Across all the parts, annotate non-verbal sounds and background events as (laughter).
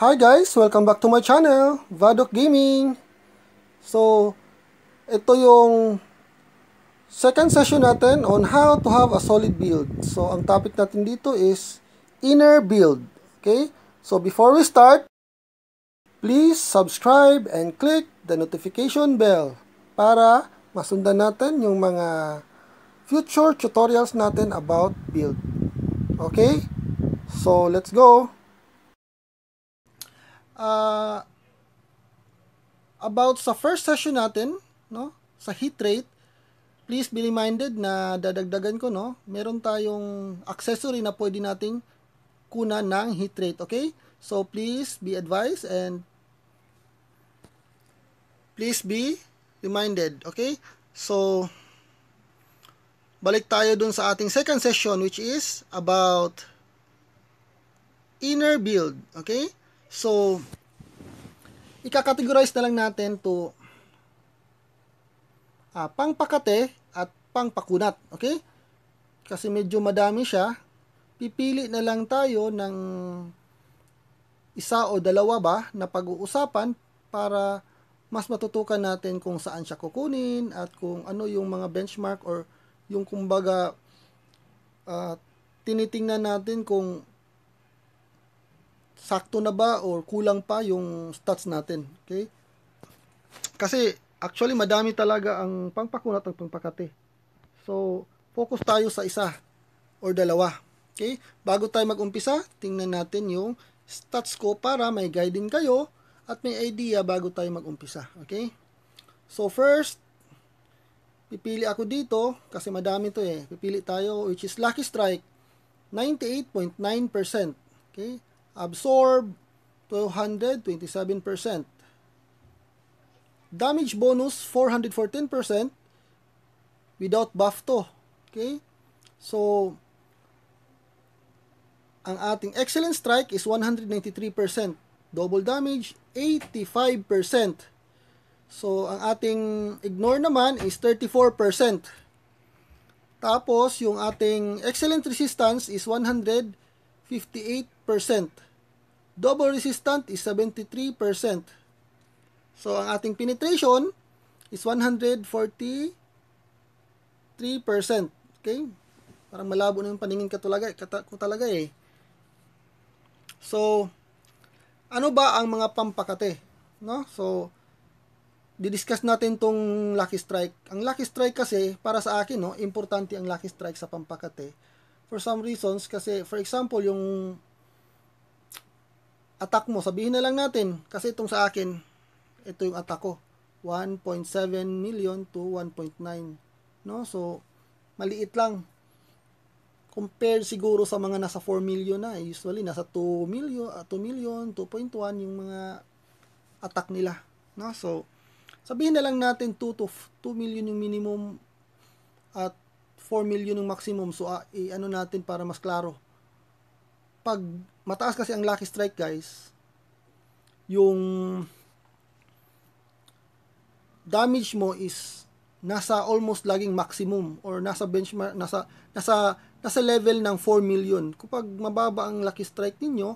Hi guys! Welcome back to my channel, Vadok Gaming! So, ito yung second session natin on how to have a solid build. So, ang topic natin dito is inner build. Okay? So, before we start, Please subscribe and click the notification bell para masundan natin yung mga future tutorials natin about build. Okay? So, let's go! Uh, about sa first session natin, no? sa heat rate, please be reminded na dadagdagan ko, no? meron tayong accessory na pwede nating kunan ng heat rate. Okay? So, please be advised and please be reminded. Okay? So, balik tayo dun sa ating second session which is about inner build. Okay? So, ikakategorize na lang natin to ah, pangpakate at pangpakunat. Okay? Kasi medyo madami siya. Pipili na lang tayo ng isa o dalawa ba na pag-uusapan para mas matutukan natin kung saan siya kukunin at kung ano yung mga benchmark or yung kumbaga uh, tinitingnan natin kung sakto na ba or kulang pa yung stats natin. Okay? Kasi actually madami talaga ang pangpakunat at pangpakate. So, focus tayo sa isa or dalawa. Okay? Bago tayo mag-umpisa, tingnan natin yung stats ko para may guiding kayo at may idea bago tayo mag-umpisa. Okay? So, first, pipili ako dito kasi madami to eh. Pipili tayo which is Lucky Strike 98.9%. Okay? Absorb 227%. Damage bonus 414% without buff to. Okay? So, ang ating excellent strike is 193%. Double damage, 85%. So, ang ating ignore naman is 34%. Tapos, yung ating excellent resistance is 158%. Double resistant is 73%. So, ang ating penetration is 143%. Okay? Parang malabo na yung paningin ko talaga, ko talaga eh. So, ano ba ang mga pampakate? No? So, didiscuss natin tong lucky strike. Ang lucky strike kasi, para sa akin, no, importante ang lucky strike sa pampakate. For some reasons, kasi, for example, yung attack mo, sabihin na lang natin, kasi itong sa akin, ito yung attack ko. 1.7 million to 1.9. No? So, maliit lang compare siguro sa mga nasa 4 million na, usually nasa 2 million, uh, ah, 2 million, 2.1 yung mga attack nila. No? So, sabihin na lang natin 2 to 2 million yung minimum at 4 million yung maximum. So, uh, ah, i ano natin para mas klaro. Pag mataas kasi ang lucky strike, guys, yung damage mo is nasa almost laging maximum or nasa benchmark nasa nasa nasa level ng 4 million. Kapag mababa ang lucky strike ninyo,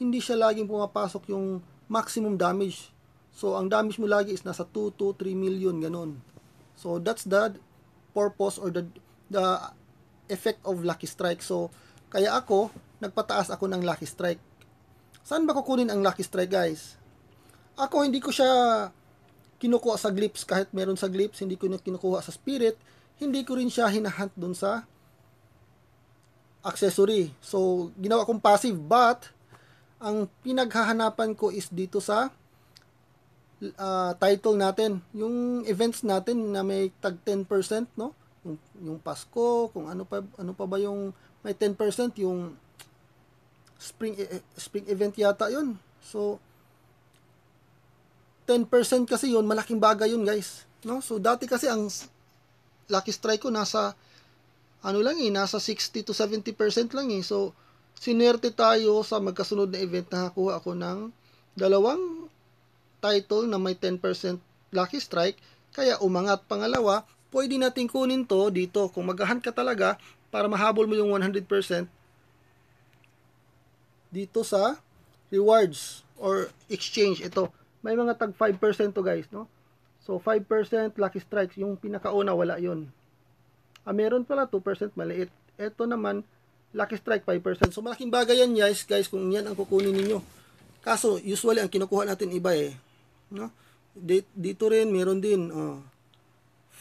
hindi siya laging pumapasok yung maximum damage. So, ang damage mo lagi is nasa 2 to 3 million, ganun. So, that's the purpose or the, the effect of lucky strike. So, kaya ako, nagpataas ako ng lucky strike. Saan ba kukunin ang lucky strike, guys? Ako, hindi ko siya kinukuha sa glyphs. Kahit meron sa glyphs, hindi ko na kinukuha sa spirit. Hindi ko rin siya hinahunt dun sa accessory. So, ginawa kong passive but ang pinaghahanapan ko is dito sa uh, title natin, yung events natin na may tag 10%, no? Yung, yung Pasko, kung ano pa ano pa ba yung may 10% yung spring eh, eh, spring event yata 'yun. So 10% kasi 'yun, malaking bagay 'yun, guys, no? So dati kasi ang lucky strike ko nasa ano lang eh, nasa 60 to 70% lang eh. So, sinerte tayo sa magkasunod na event na nakakuha ako ng dalawang title na may 10% lucky strike. Kaya umangat pangalawa, pwede nating kunin to dito kung magahan ka talaga para mahabol mo yung 100% dito sa rewards or exchange ito may mga tag 5% to guys no so 5% lucky strikes yung pinakauna wala yon Ah, meron pala 2% maliit. Ito naman, lucky strike 5%. So malaking bagay yan guys, guys kung yan ang kukunin niyo. Kaso usually ang kinukuha natin iba eh. No? Dito rin meron din oh.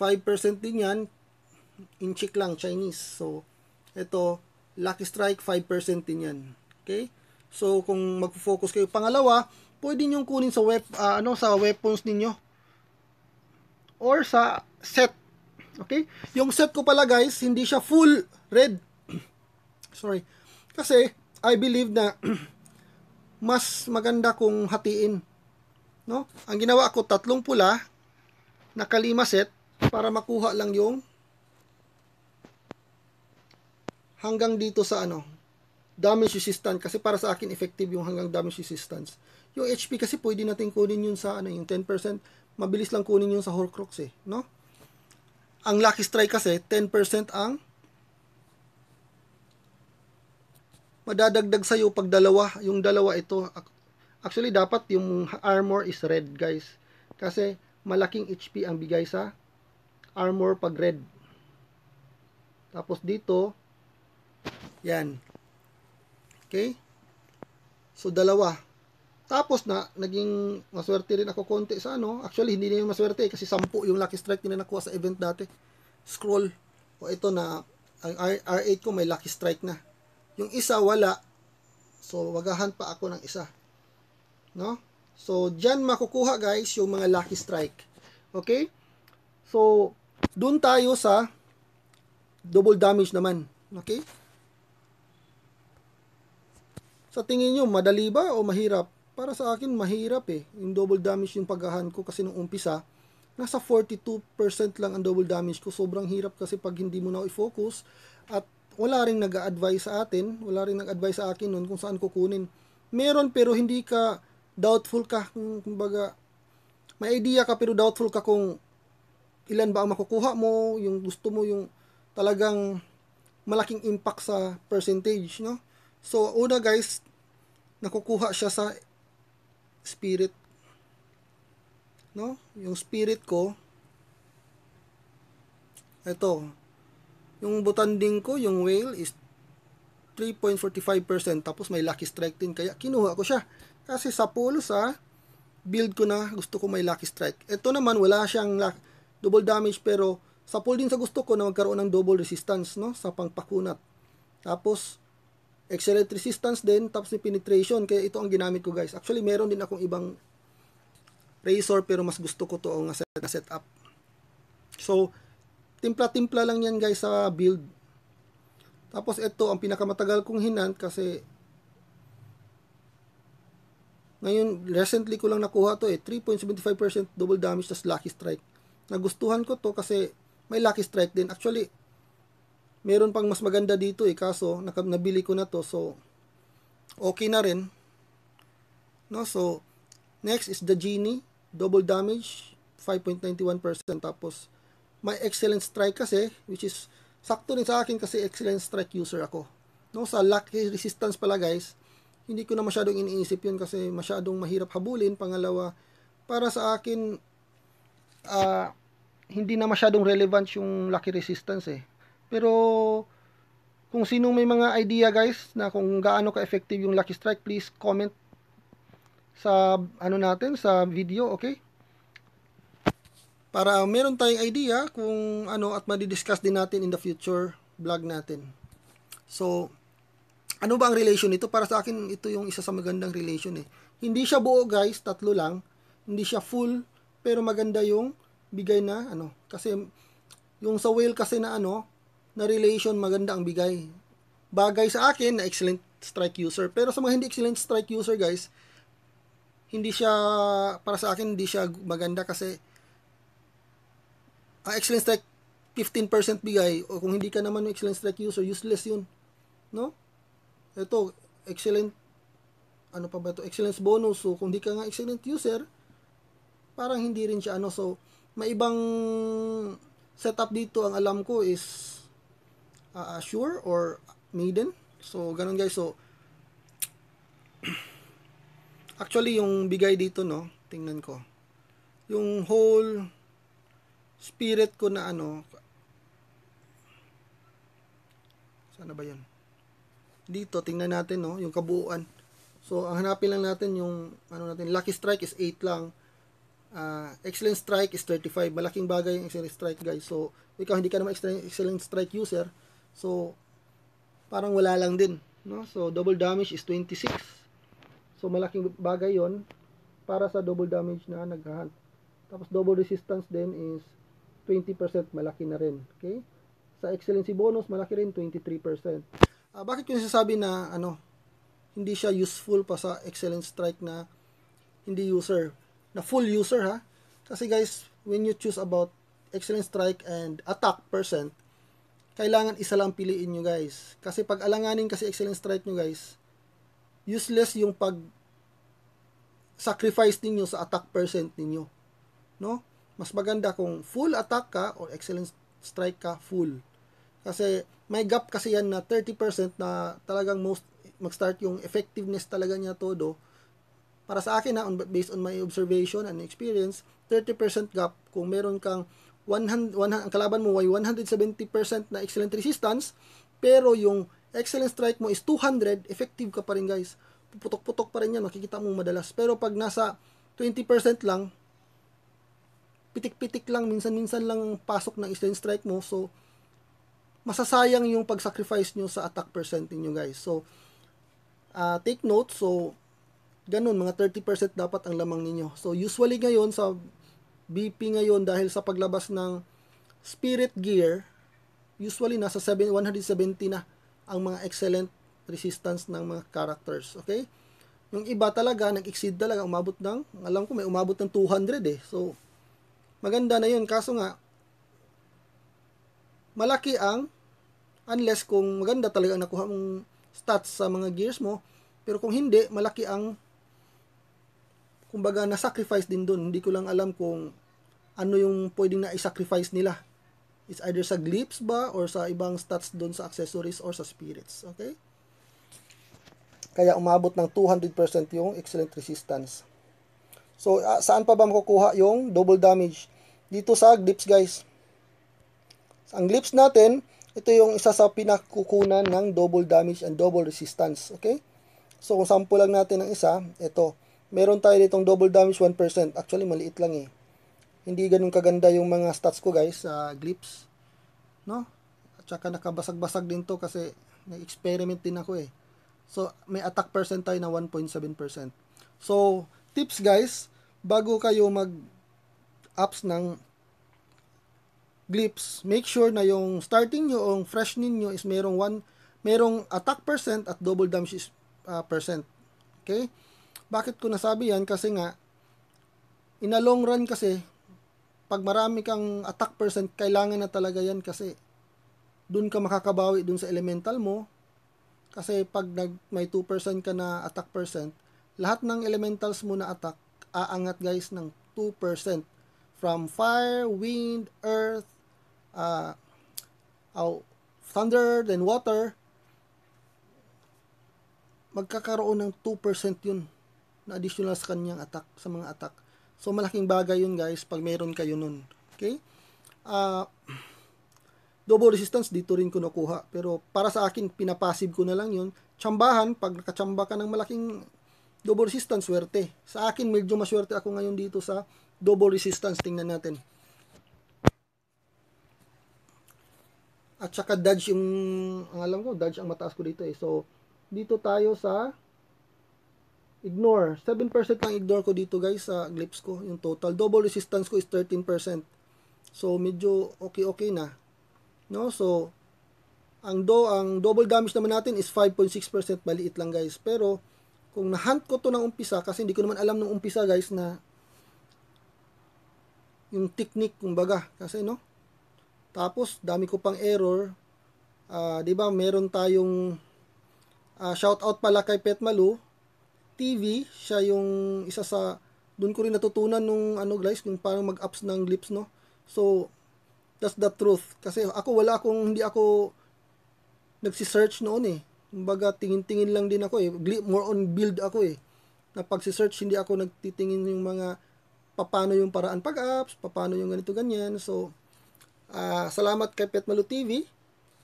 5% din yan in lang Chinese. So ito lucky strike 5% din yan. Okay? So kung magfo-focus kayo pangalawa, pwede niyo kunin sa web uh, ah, ano sa weapons ninyo or sa set Okay? Yung set ko pala guys, hindi siya full red. (clears throat) Sorry. Kasi I believe na (clears throat) mas maganda kung hatiin. No? Ang ginawa ko tatlong pula na kalima set para makuha lang yung hanggang dito sa ano damage resistance kasi para sa akin effective yung hanggang damage resistance. Yung HP kasi pwede natin kunin yun sa ano yung 10%, mabilis lang kunin yun sa Horcrux eh, no? Ang lucky strike kasi, 10% ang madadagdag sa iyo pag dalawa. Yung dalawa ito, actually dapat yung armor is red guys. Kasi malaking HP ang bigay sa armor pag red. Tapos dito, yan. Okay? So dalawa. Tapos na, naging maswerte rin ako konti sa ano. Actually, hindi rin maswerte eh, kasi sampu yung lucky strike na nakuha sa event dati. Scroll. O ito na, ang R8 ko may lucky strike na. Yung isa wala. So, wagahan pa ako ng isa. No? So, dyan makukuha guys yung mga lucky strike. Okay? So, doon tayo sa double damage naman. Okay? Sa tingin nyo, madali ba o mahirap? para sa akin mahirap eh. Yung double damage yung paghahan ko kasi nung umpisa, nasa 42% lang ang double damage ko. Sobrang hirap kasi pag hindi mo na i-focus at wala rin nag-advise sa atin, wala rin nag-advise sa akin nun kung saan kukunin. Meron pero hindi ka doubtful ka, kumbaga may idea ka pero doubtful ka kung ilan ba ang makukuha mo, yung gusto mo yung talagang malaking impact sa percentage, no? So, una guys, nakukuha siya sa spirit no yung spirit ko eto yung butanding ko yung whale is 3.45% tapos may lucky strike din kaya kinuha ko siya kasi sa pulo sa build ko na gusto ko may lucky strike ito naman wala siyang luck, double damage pero sa pull din sa gusto ko na magkaroon ng double resistance no sa pangpakunat tapos Excellent resistance din, tapos may penetration. Kaya ito ang ginamit ko guys. Actually, meron din akong ibang razor pero mas gusto ko to ang set, set up. So, timpla-timpla lang yan guys sa build. Tapos ito, ang pinakamatagal kong hinant kasi ngayon, recently ko lang nakuha to eh. 3.75% double damage tas lucky strike. Nagustuhan ko to kasi may lucky strike din. Actually, meron pang mas maganda dito eh kaso nabili ko na to so okay na rin no so next is the genie double damage 5.91% tapos may excellent strike kasi which is sakto rin sa akin kasi excellent strike user ako no sa lucky resistance pala guys hindi ko na masyadong iniisip yun kasi masyadong mahirap habulin pangalawa para sa akin uh, hindi na masyadong relevant yung lucky resistance eh pero kung sino may mga idea guys na kung gaano ka-effective yung lucky strike, please comment sa ano natin sa video, okay? Para meron tayong idea kung ano at madi-discuss din natin in the future vlog natin. So, ano ba ang relation nito? Para sa akin, ito yung isa sa magandang relation eh. Hindi siya buo guys, tatlo lang. Hindi siya full, pero maganda yung bigay na ano. Kasi yung sa whale kasi na ano, na relation maganda ang bigay. Bagay sa akin na excellent strike user. Pero sa mga hindi excellent strike user guys, hindi siya, para sa akin, hindi siya maganda kasi ang excellent strike 15% bigay o kung hindi ka naman excellent strike user, useless yun. No? Ito, excellent ano pa ba to excellence bonus so kung hindi ka nga excellent user parang hindi rin siya ano so may ibang setup dito ang alam ko is uh, Sure or Maiden. So, ganun guys. So, (clears throat) actually, yung bigay dito, no, tingnan ko. Yung whole spirit ko na ano, sana ba yan? Dito, tingnan natin, no, yung kabuuan. So, ang hanapin lang natin yung, ano natin, lucky strike is 8 lang. Uh, excellent strike is 35. Malaking bagay yung excellent strike, guys. So, ikaw hindi ka naman excellent strike user, So, parang wala lang din. No? So, double damage is 26. So, malaking bagay yon para sa double damage na naghahunt. Tapos, double resistance din is 20%. Malaki na rin. Okay? Sa excellency bonus, malaki rin 23%. Uh, ah, bakit ko sinasabi na ano, hindi siya useful pa sa excellence strike na hindi user, na full user ha? Kasi guys, when you choose about excellence strike and attack percent, kailangan isa lang piliin nyo guys. Kasi pag alanganin kasi excellent strike nyo guys, useless yung pag sacrifice ninyo sa attack percent ninyo. No? Mas maganda kung full attack ka or excellent strike ka full. Kasi may gap kasi yan na 30% na talagang most mag-start yung effectiveness talaga niya todo. Para sa akin na based on my observation and experience, 30% gap kung meron kang 100, 100, ang kalaban mo ay 170% na excellent resistance, pero yung excellent strike mo is 200, effective ka pa rin guys. Puputok-putok pa rin yan, makikita mo madalas. Pero pag nasa 20% lang, pitik-pitik lang, minsan-minsan lang pasok ng excellent strike mo, so masasayang yung pag-sacrifice nyo sa attack percentage nyo guys. So, uh, take note, so ganun, mga 30% dapat ang lamang ninyo. So, usually ngayon sa BP ngayon dahil sa paglabas ng Spirit Gear, usually nasa 7, 170 na ang mga excellent resistance ng mga characters. Okay? Yung iba talaga, nag-exceed talaga, umabot ng, alam ko may umabot ng 200 eh. So, maganda na yun. Kaso nga, malaki ang, unless kung maganda talaga ang nakuha mong stats sa mga gears mo, pero kung hindi, malaki ang kumbaga na-sacrifice din doon. Hindi ko lang alam kung ano yung pwedeng na-sacrifice nila. It's either sa glyphs ba or sa ibang stats doon sa accessories or sa spirits. Okay? Kaya umabot ng 200% yung excellent resistance. So, uh, saan pa ba makukuha yung double damage? Dito sa glyphs, guys. So, ang glyphs natin, ito yung isa sa pinakukunan ng double damage and double resistance. Okay? So, kung sample lang natin ng isa, ito meron tayo ditong double damage 1%. Actually, maliit lang eh. Hindi ganun kaganda yung mga stats ko guys sa uh, Glips. No? At saka nakabasag-basag din to kasi na-experiment din ako eh. So, may attack percent tayo na 1.7%. So, tips guys, bago kayo mag-ups ng Glips, make sure na yung starting nyo, yung fresh ninyo is merong 1, merong attack percent at double damage uh, percent. Okay? Bakit ko nasabi yan? Kasi nga, in a long run kasi, pag marami kang attack percent, kailangan na talaga yan kasi doon ka makakabawi doon sa elemental mo. Kasi pag nag, may 2% ka na attack percent, lahat ng elementals mo na attack, aangat guys ng 2%. From fire, wind, earth, uh, oh, thunder, then water, magkakaroon ng 2% yun na additional sa kanyang attack, sa mga attack. So, malaking bagay yun guys pag meron kayo nun. Okay? Uh, double resistance dito rin ko nakuha. Pero para sa akin, pinapasive ko na lang yun. Tsambahan, pag nakachamba ka ng malaking double resistance, swerte. Sa akin, medyo maswerte ako ngayon dito sa double resistance. Tingnan natin. At saka dodge yung, ang alam ko, dodge ang mataas ko dito eh. So, dito tayo sa Ignore. 7% lang ignore ko dito guys sa glips ko, yung total. Double resistance ko is 13%. So, medyo okay-okay na. No? So, ang do ang double damage naman natin is 5.6%. Maliit lang guys. Pero, kung na-hunt ko to ng umpisa, kasi hindi ko naman alam nung umpisa guys na yung technique, kumbaga. Kasi, no? Tapos, dami ko pang error. Uh, 'di ba meron tayong uh, shout out pala kay Pet Malu TV, siya yung isa sa doon ko rin natutunan nung ano guys, kung paano mag-ups ng lips no. So that's the truth kasi ako wala akong hindi ako nagsi-search noon eh. Kumbaga tingin-tingin lang din ako eh. More on build ako eh. Na pag search hindi ako nagtitingin yung mga paano yung paraan pag-ups, paano yung ganito ganyan. So uh, salamat kay Pet Malu TV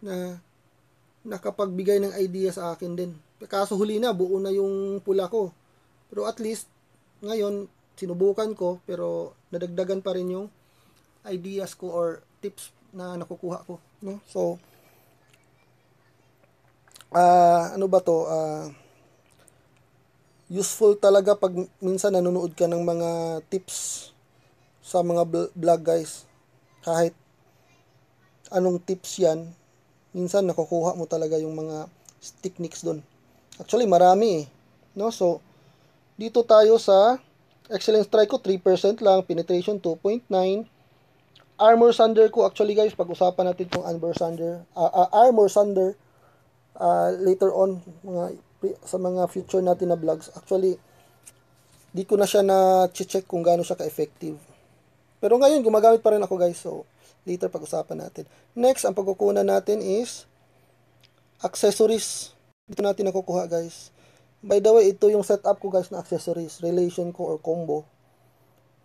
na nakapagbigay ng idea sa akin din. Kaso huli na, buo na yung pula ko. Pero at least, ngayon, sinubukan ko, pero nadagdagan pa rin yung ideas ko or tips na nakukuha ko. No? So, uh, ano ba to? Uh, useful talaga pag minsan nanonood ka ng mga tips sa mga vlog guys. Kahit anong tips yan, minsan nakukuha mo talaga yung mga techniques doon. Actually, marami eh. No? So, dito tayo sa excellence try ko, 3% lang. Penetration, 2.9. Armor Sunder ko, actually guys, pag-usapan natin itong Armor Sunder. Uh, ah, uh, ah, armor Sunder, uh, ah, later on, mga, sa mga future natin na vlogs. Actually, di ko na siya na-check kung gaano siya ka-effective. Pero ngayon, gumagamit pa rin ako guys. So, later pag-usapan natin. Next, ang pagkukunan natin is accessories. Dito natin nakukuha guys. By the way, ito yung setup ko guys na accessories, relation ko or combo.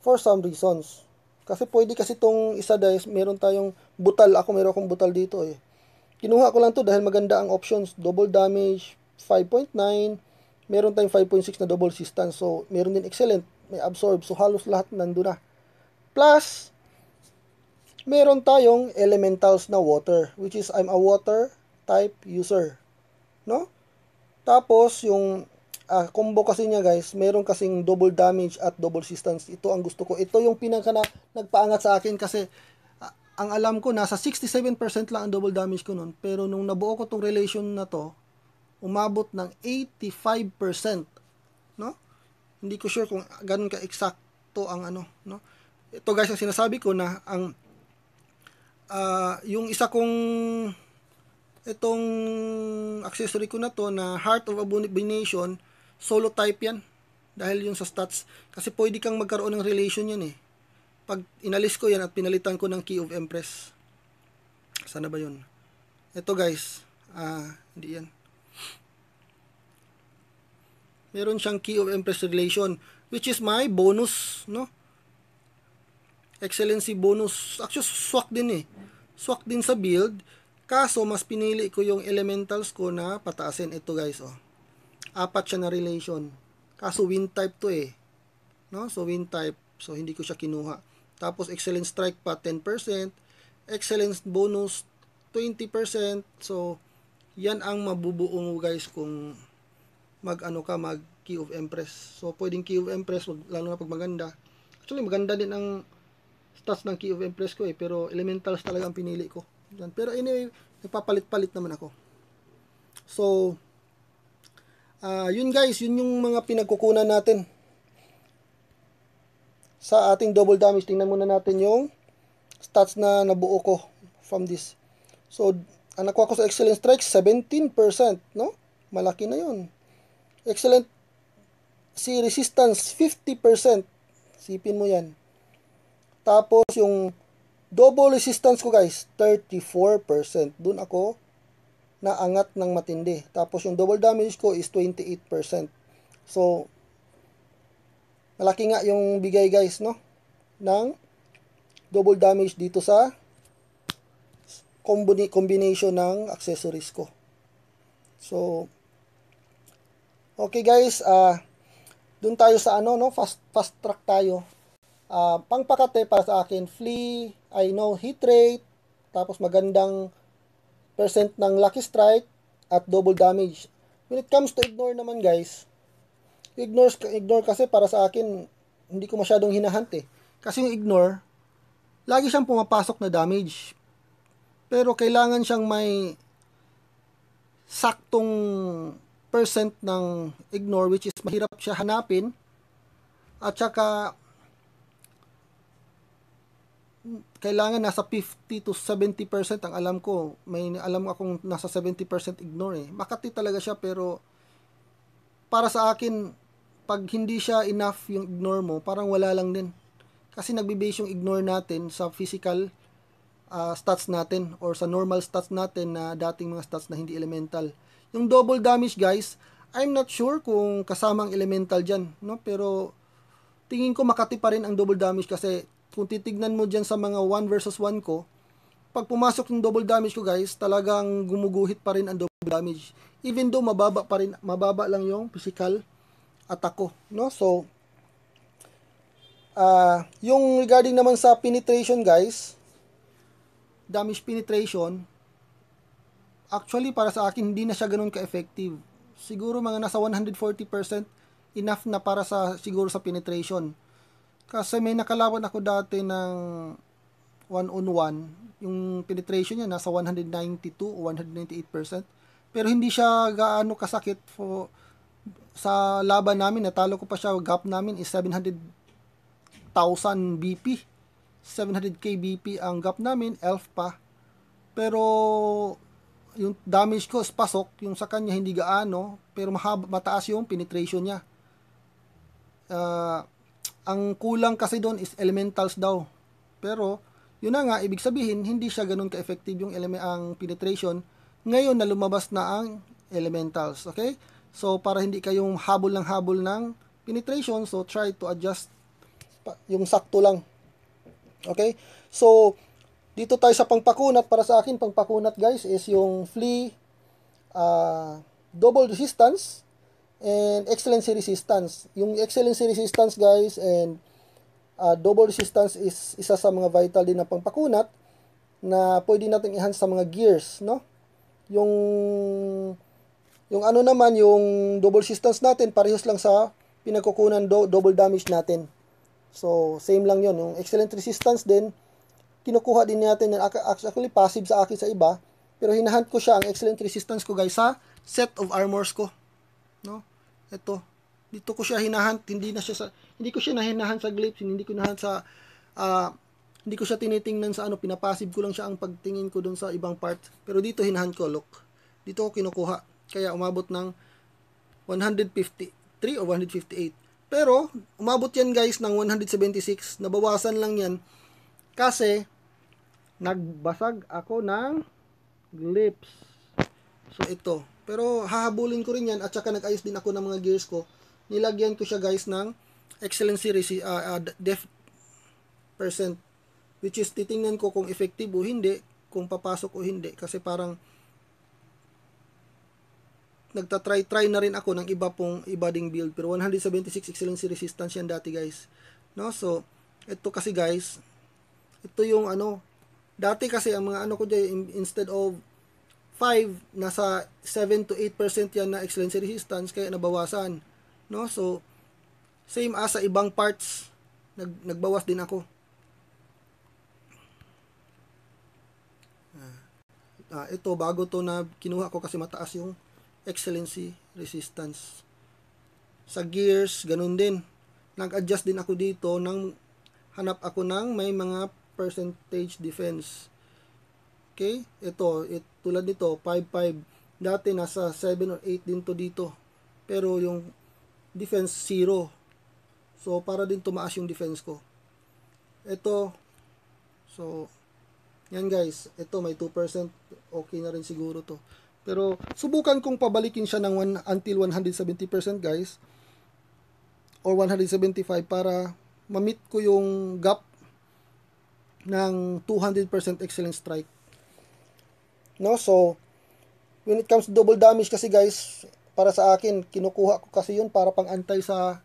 For some reasons. Kasi pwede kasi tong isa guys, meron tayong butal. Ako meron akong butal dito eh. Kinuha ko lang to dahil maganda ang options. Double damage, 5.9. Meron tayong 5.6 na double resistance. So, meron din excellent. May absorb. So, halos lahat nandun na. Plus, meron tayong elementals na water. Which is, I'm a water type user. No? Tapos, yung uh, combo kasi niya guys, meron kasing double damage at double resistance. Ito ang gusto ko. Ito yung pinaka na, nagpaangat sa akin kasi uh, ang alam ko, nasa 67% lang ang double damage ko nun. Pero nung nabuo ko tong relation na to, umabot ng 85%. No? Hindi ko sure kung ganun ka eksakto ang ano, no? Ito guys, ang sinasabi ko na ang uh, yung isa kong itong accessory ko na to na Heart of Abomination, solo type yan. Dahil yung sa stats. Kasi pwede kang magkaroon ng relation yan eh. Pag inalis ko yan at pinalitan ko ng Key of Empress. Sana ba yun? Ito guys. Ah, hindi yan. Meron siyang Key of Empress relation. Which is my bonus, no? Excellency bonus. Actually, swak din eh. Swak din sa build Kaso, mas pinili ko yung elementals ko na pataasin. Ito guys, oh. Apat siya na relation. Kaso, wind type to eh. No? So, wind type. So, hindi ko siya kinuha. Tapos, excellent strike pa, 10%. Excellence bonus, 20%. So, yan ang mabubuo guys kung mag ano ka, mag Key of Empress. So, pwedeng Key of Empress, lalo na pag maganda. Actually, maganda din ang stats ng Key of Empress ko eh, pero elementals talaga ang pinili ko. Yun. Pero anyway, nagpapalit-palit naman ako. So, uh, yun guys, yun yung mga pinagkukunan natin sa ating double damage. Tingnan muna natin yung stats na nabuo ko from this. So, ang nakuha ko sa excellent strikes, 17%, no? Malaki na yun. Excellent si resistance, 50%. Sipin mo yan. Tapos, yung Double resistance ko guys, 34%. Doon ako naangat ng matindi. Tapos yung double damage ko is 28%. So, malaki nga yung bigay guys, no? Ng double damage dito sa combination ng accessories ko. So, okay guys, uh, ah, doon tayo sa ano, no? Fast, fast track tayo uh, pangpakate para sa akin, flea, I know hit rate, tapos magandang percent ng lucky strike at double damage. When it comes to ignore naman guys, ignore, ignore kasi para sa akin, hindi ko masyadong hinahunt eh. Kasi yung ignore, lagi siyang pumapasok na damage. Pero kailangan siyang may saktong percent ng ignore which is mahirap siya hanapin. At saka kailangan nasa 50 to 70% ang alam ko. May alam akong nasa 70% ignore eh. Makati talaga siya pero para sa akin pag hindi siya enough yung ignore mo, parang wala lang din. Kasi nagbe-base yung ignore natin sa physical uh, stats natin or sa normal stats natin na dating mga stats na hindi elemental. Yung double damage guys, I'm not sure kung kasama ang elemental dyan, no? Pero tingin ko makati pa rin ang double damage kasi kung titignan mo dyan sa mga 1 versus 1 ko, pag pumasok ng double damage ko guys, talagang gumuguhit pa rin ang double damage. Even though mababa pa rin, mababa lang yung physical attack ko. No? So, uh, yung regarding naman sa penetration guys, damage penetration, actually para sa akin hindi na siya ganun ka-effective. Siguro mga nasa 140% enough na para sa siguro sa penetration. Kasi may nakalaban ako dati ng one on one, yung penetration niya nasa 192 o 198%. Pero hindi siya gaano kasakit for sa laban namin, natalo ko pa siya, gap namin is 700,000 BP. 700k BP ang gap namin, elf pa. Pero yung damage ko is pasok, yung sa kanya hindi gaano, pero mahaba, mataas yung penetration niya. Uh, ang kulang kasi doon is elementals daw. Pero, yun na nga, ibig sabihin, hindi siya ganun ka-effective yung element, ang penetration ngayon na lumabas na ang elementals. Okay? So, para hindi kayong habol ng habol ng penetration, so try to adjust yung sakto lang. Okay? So, dito tayo sa pangpakunat. Para sa akin, pangpakunat guys is yung flea uh, double resistance and excellency resistance. Yung excellency resistance guys and uh, double resistance is isa sa mga vital din na pangpakunat na pwede natin i-enhance sa mga gears, no? Yung yung ano naman yung double resistance natin parehas lang sa pinagkukunan do, double damage natin. So same lang 'yon, yung excellent resistance din kinukuha din natin yan actually passive sa akin sa iba pero hinahunt ko siya ang excellent resistance ko guys sa set of armors ko. No? eto dito ko siya hinahunt, hindi na siya sa hindi ko siya nahinahan sa glimpse, hindi ko nahan sa uh, hindi ko siya tinitingnan sa ano, pinapasib ko lang siya ang pagtingin ko doon sa ibang part. Pero dito hinahan ko, look. Dito ko kinukuha. Kaya umabot ng 153 o 158. Pero umabot yan guys ng 176, nabawasan lang yan kasi nagbasag ako ng lips. So ito, pero hahabulin ko rin yan at saka nag-ayos din ako ng mga gears ko. Nilagyan ko siya guys ng excellency uh, ah, uh, ah, def percent which is titingnan ko kung effective o hindi, kung papasok o hindi kasi parang nagta-try-try na rin ako ng iba pong iba ding build pero 176 excellency resistance yan dati guys. No? So, ito kasi guys, ito yung ano, dati kasi ang mga ano ko dyan, instead of 5, nasa 7 to 8% yan na excellency resistance kaya nabawasan. No? So, same as sa ibang parts, nag, nagbawas din ako. Ah, ah, ito, bago to na kinuha ko kasi mataas yung excellency resistance. Sa gears, ganun din. Nag-adjust din ako dito nang hanap ako ng may mga percentage defense Okay? Ito, it, tulad nito, 5-5. Dati nasa 7 or 8 din to dito. Pero yung defense 0. So, para din tumaas yung defense ko. Ito, so, yan guys. Ito, may 2%. Okay na rin siguro to. Pero, subukan kong pabalikin siya ng one, until 170% guys. Or 175 para mamit ko yung gap ng 200% excellent strike. No? So, when it comes to double damage kasi guys, para sa akin, kinukuha ko kasi yun para pang antay sa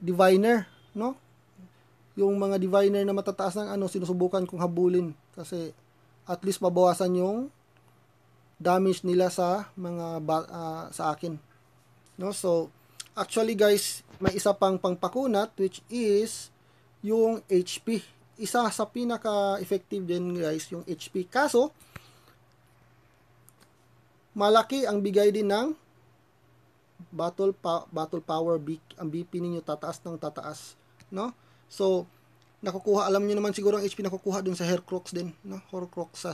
diviner, no? Yung mga diviner na matataas ng ano, sinusubukan kong habulin kasi at least mabawasan yung damage nila sa mga uh, sa akin. No? So, actually guys, may isa pang pangpakunat which is yung HP. Isa sa pinaka-effective din guys, yung HP. Kaso, malaki ang bigay din ng battle pa, battle power big ang BP ninyo tataas ng tataas no so nakukuha alam niyo naman siguro ang HP nakukuha dun sa Hercrox din no Horcrux sa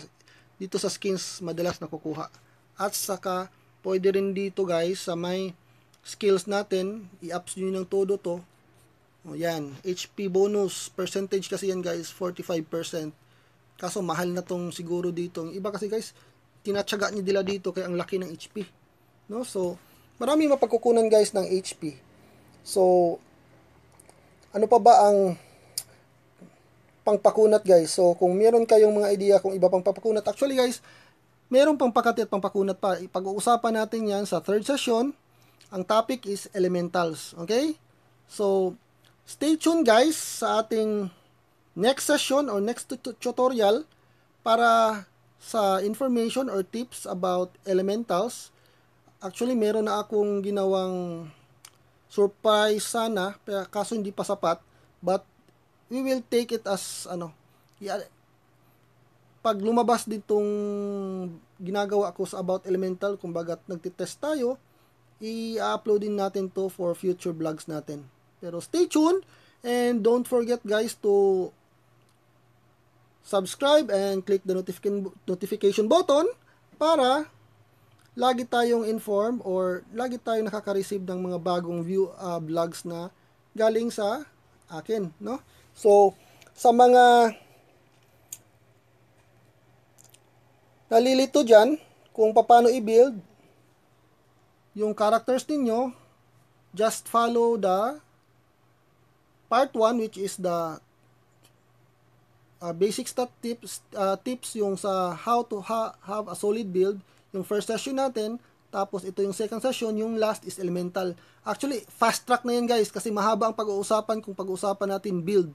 dito sa skins madalas nakukuha at saka pwede rin dito guys sa may skills natin i-ups niyo ng todo to o yan HP bonus percentage kasi yan guys 45% kaso mahal na tong siguro dito yung iba kasi guys tinatsaga niya dila dito kaya ang laki ng HP. No? So, marami mapagkukunan guys ng HP. So, ano pa ba ang pangpakunat guys? So, kung meron kayong mga idea kung iba pang papakunat, actually guys, meron pang pakati at pangpakunat pa. Pag-uusapan natin yan sa third session. Ang topic is elementals. Okay? So, stay tuned guys sa ating next session or next tutorial para sa information or tips about elementals, actually meron na akong ginawang surprise sana, pero kaso hindi pa sapat, but we will take it as ano, pag lumabas ditong ginagawa ko sa about elemental, kung kumbaga nagtitest tayo, i-upload din natin to for future vlogs natin. Pero stay tuned and don't forget guys to subscribe and click the notification notification button para lagi tayong inform or lagi tayong nakaka-receive ng mga bagong view uh, vlogs na galing sa akin, no? So, sa mga nalilito diyan kung paano i-build yung characters ninyo, just follow the part 1 which is the uh, basic stat tips uh, tips yung sa how to ha- have a solid build yung first session natin tapos ito yung second session yung last is elemental actually fast track na yan guys kasi mahaba ang pag-uusapan kung pag-uusapan natin build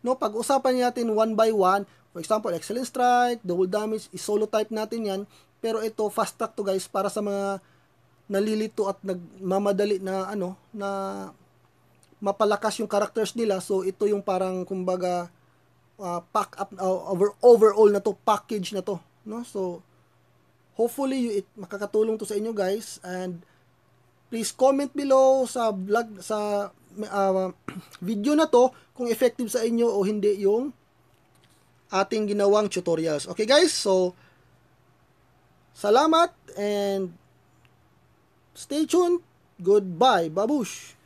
no pag uusapan natin one by one for example excellent strike double damage is solo type natin yan pero ito fast track to guys para sa mga nalilito at nagmamadali na ano na mapalakas yung characters nila so ito yung parang kumbaga uh, pack up uh, over overall na to package na to no so hopefully you, it makakatulong to sa inyo guys and please comment below sa vlog sa uh, (clears throat) video na to kung effective sa inyo o hindi yung ating ginawang tutorials okay guys so salamat and stay tuned goodbye babush